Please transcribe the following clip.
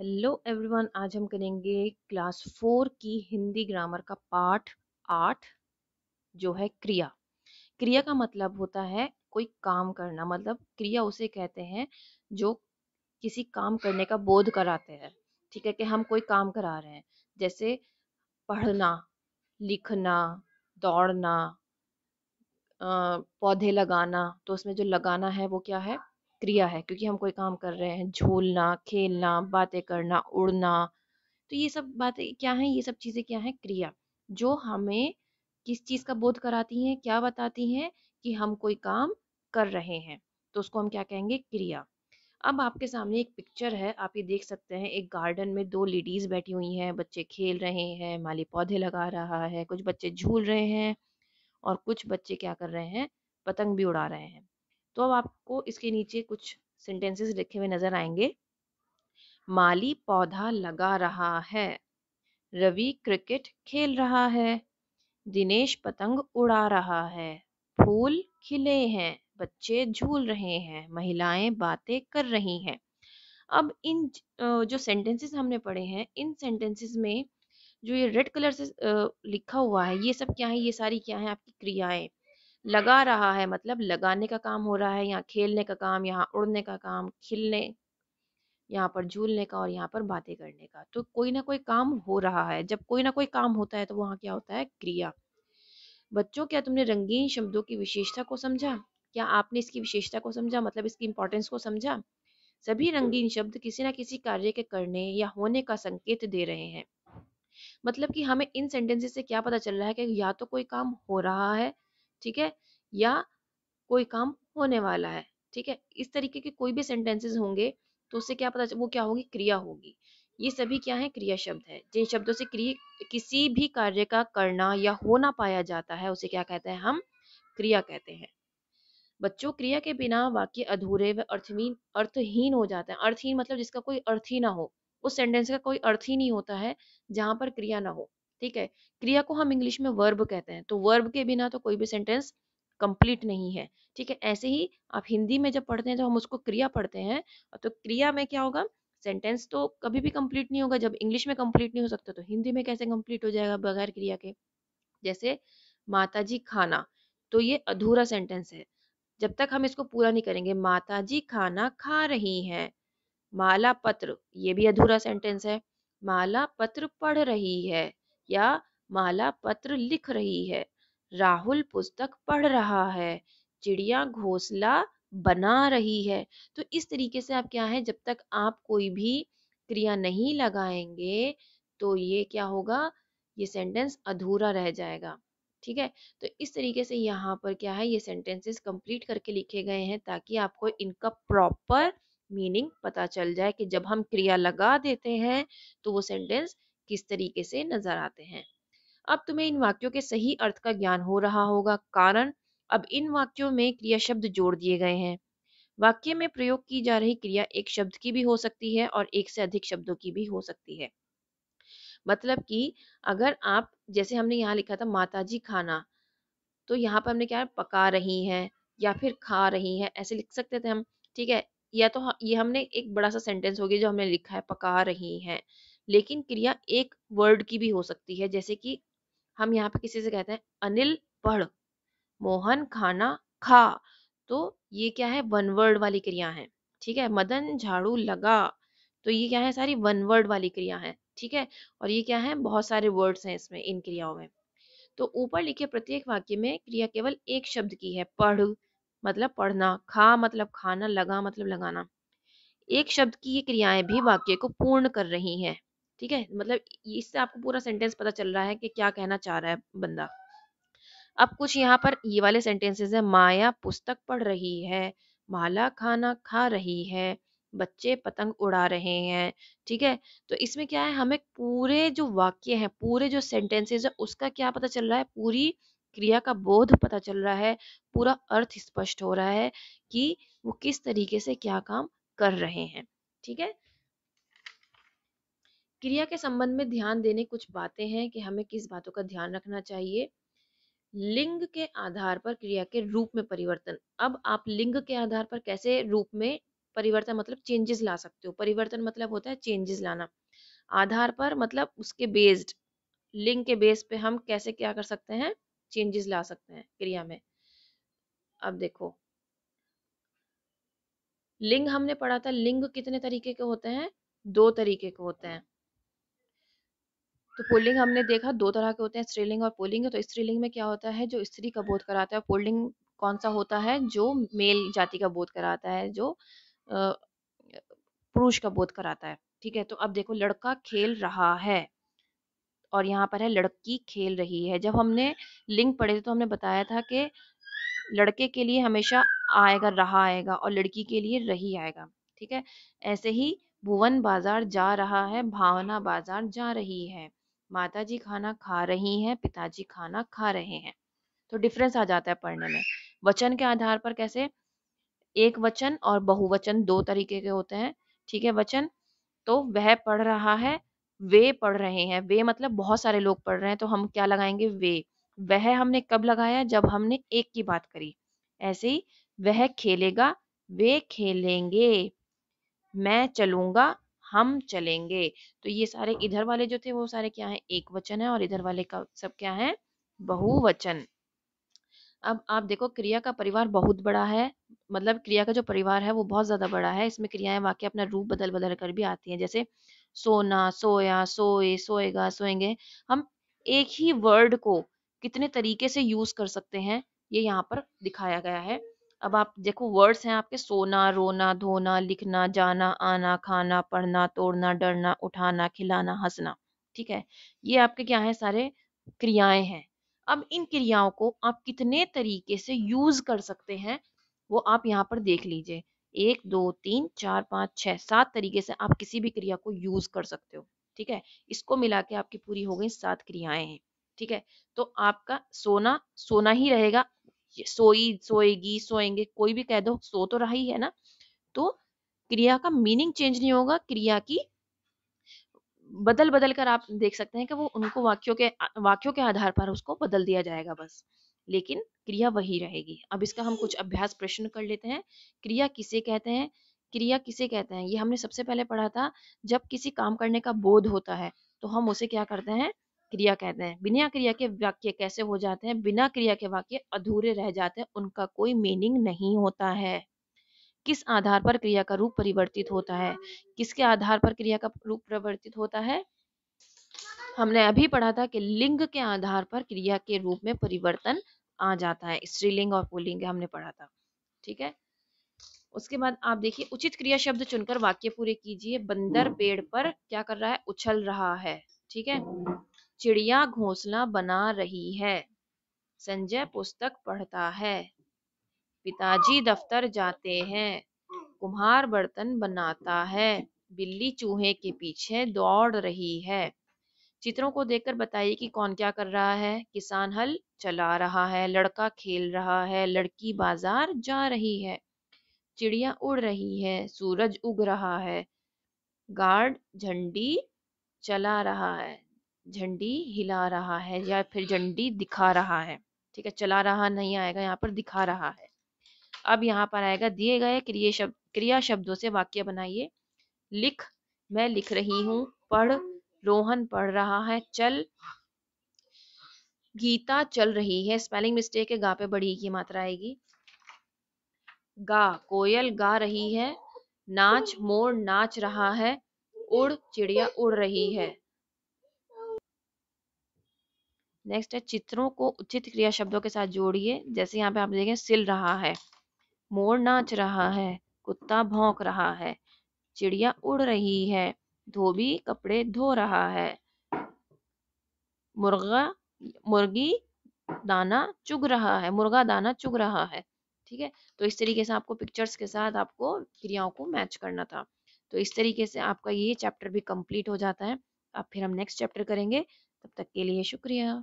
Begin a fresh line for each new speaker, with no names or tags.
Hello everyone आज हम करेंगे क्लास फोर की हिंदी ग्रामर का पार्ट आठ जो है क्रिया क्रिया का मतलब होता है कोई काम करना मतलब क्रिया उसे कहते हैं जो किसी काम करने का बोध कराते हैं ठीक है कि हम कोई काम करा रहे हैं जैसे पढ़ना लिखना दौड़ना पौधे लगाना तो उसमें जो लगाना है वो क्या है क्रिया है क्योंकि हम कोई काम कर रहे हैं झूलना खेलना बातें करना उड़ना तो ये सब बातें क्या हैं ये सब चीज़ें क्या हैं क्रिया जो हमें किस चीज़ का बोध कराती हैं क्या बताती हैं कि हम कोई काम कर रहे हैं तो उसको हम क्या कहेंगे क्रिया अब आपके सामने एक पिक्चर है आप ये देख सकते हैं एक गार्डन में दो लेडीज बैठी हुई हैं बच्चे खेल रहे हैं माली पौधे लगा रहा है कुछ बच्चे झूल रहे हैं और कुछ बच्चे क्या कर रहे हैं पतंग भी उड़ा रहे हैं तो अब आपको इसके नीचे कुछ सेंटेंसेस लिखे हुए नजर आएंगे माली पौधा लगा रहा है रवि क्रिकेट खेल रहा है दिनेश पतंग उड़ा रहा है फूल खिले हैं बच्चे झूल रहे हैं महिलाएं बातें कर रही हैं अब इन जो सेंटेंसेस हमने पढ़े हैं इन सेंटेंसेस में जो ये रेड कलर से लिखा हुआ है ये सब क्या है ये सारी क्या है आपकी क्रियाएं लगा रहा है मतलब लगाने का काम हो रहा है यहाँ खेलने का काम यहाँ उड़ने का काम खिलने यहाँ पर झूलने का और यहाँ पर बातें करने का तो कोई ना कोई काम हो रहा है जब कोई ना कोई काम होता है तो वहाँ क्या होता है क्रिया बच्चों क्या तुमने रंगीन शब्दों की विशेषता को समझा क्या आपने इसकी विशेषता को समझा मतलब इसकी इंपॉर्टेंस को समझा सभी रंगीन शब्द किसी ना किसी कार्य के करने या होने का संकेत दे रहे हैं मतलब कि हमें इन सेंटेंसेस से क्या पता चल रहा है कि या तो कोई काम हो रहा है ठीक है या कोई काम होने वाला है ठीक है इस तरीके के कोई भी सेंटेंसेस होंगे तो उससे क्या पता वो क्या होगी क्रिया होगी ये सभी क्या है क्रिया शब्द है जिन शब्दों से क्रिया किसी भी कार्य का करना या होना पाया जाता है उसे क्या कहते हैं हम क्रिया कहते हैं बच्चों क्रिया के बिना वाक्य अधूरे व अर्थहीन अर्थहीन हो जाते हैं अर्थहीन मतलब जिसका कोई अर्थ ही ना हो उस सेंटेंस का कोई अर्थ ही नहीं होता है जहां पर क्रिया ना हो ठीक है क्रिया को हम इंग्लिश में वर्ब कहते हैं तो वर्ब के बिना तो कोई भी सेंटेंस कंप्लीट नहीं है ठीक है ऐसे ही आप हिंदी में जब पढ़ते हैं तो हम उसको क्रिया पढ़ते हैं तो क्रिया में क्या होगा सेंटेंस तो कभी भी कंप्लीट नहीं होगा जब इंग्लिश में कंप्लीट नहीं हो सकता तो हिंदी में कैसे कंप्लीट हो जाएगा बगैर क्रिया के जैसे माता जी खाना तो ये अधूरा सेंटेंस है जब तक हम इसको पूरा नहीं करेंगे माता जी खाना खा रही हैं माला पत्र ये भी अधूरा सेंटेंस है माला पत्र पढ़ रही है या माला पत्र लिख रही है राहुल पुस्तक पढ़ रहा है चिड़िया घोसला बना रही है तो इस तरीके से आप क्या है जब तक आप कोई भी क्रिया नहीं लगाएंगे तो ये क्या होगा ये सेंटेंस अधूरा रह जाएगा ठीक है तो इस तरीके से यहाँ पर क्या है ये सेंटेंसेस कंप्लीट करके लिखे गए हैं ताकि आपको इनका प्रॉपर मीनिंग पता चल जाए कि जब हम क्रिया लगा देते हैं तो वो सेंटेंस किस तरीके से नजर आते हैं अब तुम्हें इन वाक्यों के सही अर्थ का ज्ञान हो रहा होगा कारण अब इन वाक्यों में क्रिया शब्द जोड़ दिए गए हैं वाक्य में प्रयोग की जा रही क्रिया एक शब्द की भी हो सकती है और एक से अधिक शब्दों की भी हो सकती है मतलब कि अगर आप जैसे हमने यहाँ लिखा था माता जी खाना तो यहाँ पर हमने क्या पका रही हैं या फिर खा रही हैं ऐसे लिख सकते थे हम ठीक है या तो ये हमने एक बड़ा सा सेंटेंस हो गया जो हमने लिखा है पका रही हैं लेकिन क्रिया एक वर्ड की भी हो सकती है जैसे कि हम यहाँ पे किसी से कहते हैं अनिल पढ़ मोहन खाना खा तो ये क्या है वन वर्ड वाली क्रिया है ठीक है मदन झाड़ू लगा तो ये क्या है सारी वन वर्ड वाली क्रिया है ठीक है और ये क्या है बहुत सारे वर्ड्स हैं इसमें इन क्रियाओं में तो ऊपर लिखे प्रत्येक वाक्य में क्रिया केवल एक शब्द की है पढ़ मतलब पढ़ना खा मतलब खाना लगा मतलब लगाना एक शब्द की ये क्रियाएं भी वाक्य को पूर्ण कर रही हैं ठीक है मतलब इससे आपको पूरा सेंटेंस पता चल रहा है कि क्या कहना चाह रहा है बंदा अब कुछ यहाँ पर ये वाले सेंटेंसेस है माया पुस्तक पढ़ रही है माला खाना खा रही है बच्चे पतंग उड़ा रहे हैं ठीक है तो इसमें क्या है हमें पूरे जो वाक्य है पूरे जो सेंटेंसेस है उसका क्या पता चल रहा है पूरी क्रिया का बोध पता चल रहा है पूरा अर्थ स्पष्ट हो रहा है कि वो किस तरीके से क्या काम कर रहे हैं ठीक है क्रिया के संबंध में ध्यान देने कुछ बातें हैं कि हमें किस बातों का ध्यान रखना चाहिए लिंग के आधार पर क्रिया के रूप में परिवर्तन अब आप लिंग के आधार पर कैसे रूप में परिवर्तन मतलब चेंजेस ला सकते हो परिवर्तन मतलब होता है चेंजेस लाना आधार पर मतलब उसके बेस्ड लिंग के बेस पे हम कैसे क्या कर सकते हैं चेंजेस ला सकते हैं क्रिया में अब देखो लिंग हमने पढ़ा था लिंग कितने तरीके के होते हैं दो तरीके के होते हैं तो पुल्लिंग हमने देखा दो तरह के होते हैं स्त्रीलिंग और पोलिंग तो स्त्रीलिंग में क्या होता है जो स्त्री का बोध कराता है पोलिंग कौन सा होता है जो मेल जाति का बोध कराता है जो पुरुष का बोध कराता है ठीक है तो अब देखो लड़का खेल रहा है और यहाँ पर है लड़की खेल रही है जब हमने लिंग पढ़े थे तो हमने बताया था कि लड़के के लिए हमेशा आएगा रहा आएगा और लड़की के लिए रही आएगा ठीक है ऐसे ही भुवन बाजार जा रहा है भावना बाजार जा रही है माता जी खाना खा रही हैं पिताजी खाना खा रहे हैं तो डिफरेंस आ जाता है पढ़ने में वचन के आधार पर कैसे एक वचन और बहुवचन दो तरीके के होते हैं ठीक है वचन तो वह पढ़ रहा है वे पढ़ रहे हैं वे मतलब बहुत सारे लोग पढ़ रहे हैं तो हम क्या लगाएंगे वे वह हमने कब लगाया जब हमने एक की बात करी ऐसे ही वह खेलेगा वे खेलेंगे मैं चलूंगा हम चलेंगे तो ये सारे हाँ। इधर वाले जो थे वो सारे क्या है एक वचन है और इधर वाले का सब क्या है बहुवचन अब आप देखो क्रिया का परिवार बहुत बड़ा है मतलब क्रिया का जो परिवार है वो बहुत ज्यादा बड़ा है इसमें क्रियाएं वाक्य अपना रूप बदल बदल कर भी आती हैं जैसे सोना सोया सोए सोएगा सोएंगे हम एक ही वर्ड को कितने तरीके से यूज कर सकते हैं ये यहाँ पर दिखाया गया है अब आप देखो वर्ड्स हैं आपके सोना रोना धोना लिखना जाना आना खाना पढ़ना तोड़ना डरना उठाना खिलाना हंसना ठीक है ये आपके क्या है सारे क्रियाएं हैं अब इन क्रियाओं को आप कितने तरीके से यूज कर सकते हैं वो आप यहाँ पर देख लीजिए एक दो तीन चार पाँच छः सात तरीके से आप किसी भी क्रिया को यूज कर सकते हो ठीक है इसको मिला के आपकी पूरी हो गई सात क्रियाएं हैं ठीक है तो आपका सोना सोना ही रहेगा सोई सोएगी सोएंगे कोई भी कह दो सो तो रहा ही है ना तो क्रिया का मीनिंग चेंज नहीं होगा क्रिया की बदल बदल कर आप देख सकते हैं कि वो उनको वाक्यों के वाक्यों के आधार पर उसको बदल दिया जाएगा बस लेकिन क्रिया वही रहेगी अब इसका हम कुछ अभ्यास प्रश्न कर लेते हैं क्रिया किसे कहते हैं क्रिया किसे कहते हैं ये हमने सबसे पहले पढ़ा था जब किसी काम करने का बोध होता है तो हम उसे क्या करते हैं क्रिया कहते हैं बिना क्रिया के वाक्य कैसे हो जाते हैं बिना क्रिया के वाक्य अधूरे रह जाते हैं उनका कोई मीनिंग नहीं होता है किस आधार पर क्रिया का रूप परिवर्तित होता है किसके आधार पर क्रिया का रूप परिवर्तित होता है हमने अभी पढ़ा था कि लिंग के आधार पर क्रिया के रूप में परिवर्तन आ जाता है स्त्रीलिंग और पुलिंग हमने पढ़ा था ठीक है उसके बाद आप देखिए उचित क्रिया शब्द चुनकर वाक्य पूरे कीजिए बंदर हम्म। पेड़ पर क्या कर रहा है उछल रहा है ठीक है चिड़िया घोंसला बना रही है संजय पुस्तक पढ़ता है पिताजी दफ्तर जाते हैं कुम्हार बर्तन बनाता है बिल्ली चूहे के पीछे दौड़ रही है चित्रों को देखकर बताइए कि कौन क्या कर रहा है किसान हल चला रहा है लड़का खेल रहा है लड़की बाजार जा रही है चिड़िया उड़ रही है सूरज उग रहा है गार्ड झंडी चला रहा है झंडी हिला रहा है या फिर झंडी दिखा रहा है ठीक है चला रहा नहीं आएगा यहाँ पर दिखा रहा है अब यहाँ पर आएगा दिए गए क्रिया शब्द क्रिया शब्दों से वाक्य बनाइए लिख मैं लिख रही हूँ पढ़ रोहन पढ़ रहा है चल गीता चल रही है स्पेलिंग मिस्टेक है गा पे बड़ी की मात्रा आएगी गा कोयल गा रही है नाच मोर नाच रहा है उड़ चिड़िया उड़ रही है नेक्स्ट है चित्रों को उचित क्रिया शब्दों के साथ जोड़िए जैसे यहाँ पे आप देखें सिल रहा है मोर नाच रहा है कुत्ता भौंक रहा है चिड़िया उड़ रही है धोबी कपड़े धो रहा है मुर्गा मुर्गी दाना चुग रहा है मुर्गा दाना चुग रहा है ठीक है तो इस तरीके से आपको पिक्चर्स के साथ आपको क्रियाओं को मैच करना था तो इस तरीके से आपका ये चैप्टर भी कंप्लीट हो जाता है अब फिर हम नेक्स्ट चैप्टर करेंगे तब तक के लिए शुक्रिया